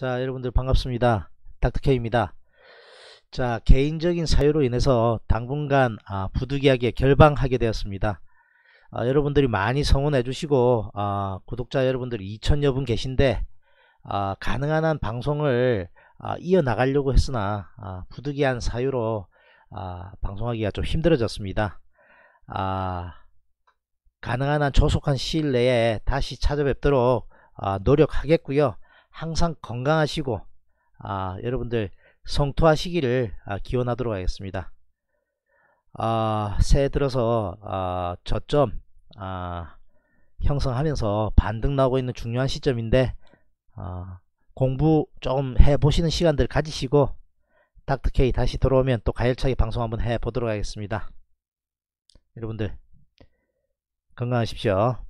자 여러분들 반갑습니다 닥터케입니다 자 개인적인 사유로 인해서 당분간 아, 부득이하게 결방하게 되었습니다 아, 여러분들이 많이 성원해 주시고 아, 구독자 여러분들 2천여분 계신데 아, 가능한 한 방송을 아, 이어나가려고 했으나 아, 부득이한 사유로 방송하기가 좀 힘들어졌습니다 가능한 한 조속한 시일 내에 다시 찾아뵙도록 노력하겠고요 항상 건강하시고 아, 여러분들 성토하시기를 아, 기원하도록 하겠습니다. 아, 새해 들어서 아, 저점 아, 형성하면서 반등 나오고 있는 중요한 시점인데 아, 공부 조금 해보시는 시간들 가지시고 닥터케이 다시 돌아오면 또 가열차게 방송 한번 해보도록 하겠습니다. 여러분들 건강하십시오.